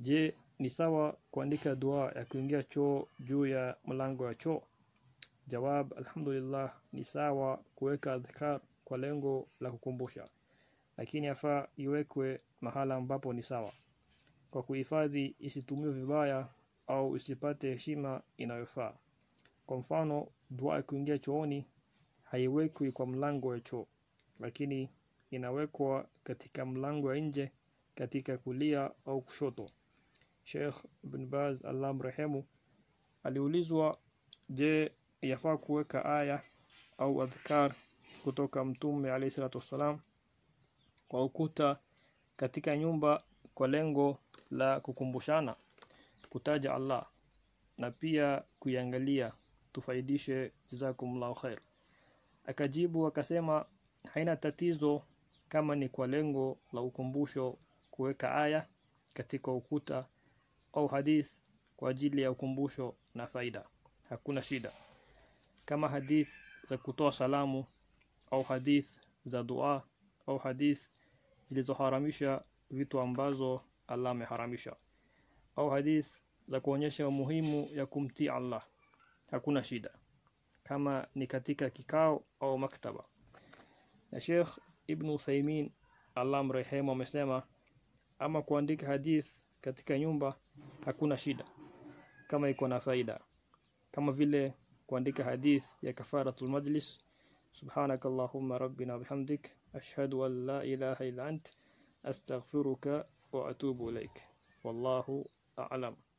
Je, ni sawa kuandika dua ya kuingia choo juu ya mlango wa choo? Jawab, alhamdulillah, ni sawa kuweka adhkar kwa lengo la kukumbusha, lakini yafaa iwekwe mahala ambapo ni sawa kwa kuhifadhi isitumiwe vibaya au isipate heshima inayofaa. Kwa mfano, dua ya kuingia chooni haiwekwi kwa mlango wa choo, lakini inawekwa katika mlango wa nje katika kulia au kushoto. Sheikh Ibn Baz Allah mrehemu aliulizwa, je, yafaa kuweka aya au adhkar kutoka Mtume alayhi salatu wassalam kwa ukuta katika nyumba kwa lengo la kukumbushana kutaja Allah na pia kuiangalia, tufaidishe, jazakumullahu khair. Akajibu akasema haina tatizo kama ni kwa lengo la ukumbusho kuweka aya katika ukuta au hadith kwa ajili ya ukumbusho na faida, hakuna shida. Kama hadith za kutoa salamu au hadith za dua au hadith zilizoharamisha vitu ambazo Allah ameharamisha au hadith za kuonyesha umuhimu ya kumtii Allah, hakuna shida, kama ni katika kikao au maktaba. Na Sheikh Ibn Uthaymeen Allah mrehemu amesema, ama kuandika hadith katika nyumba hakuna shida kama iko na faida kama vile kuandika hadith ya kafaratul majlis subhanak allahumma rabbina bihamdik ashhadu an la ilaha illa ant astaghfiruka wa atubu ilaik wallahu a'lam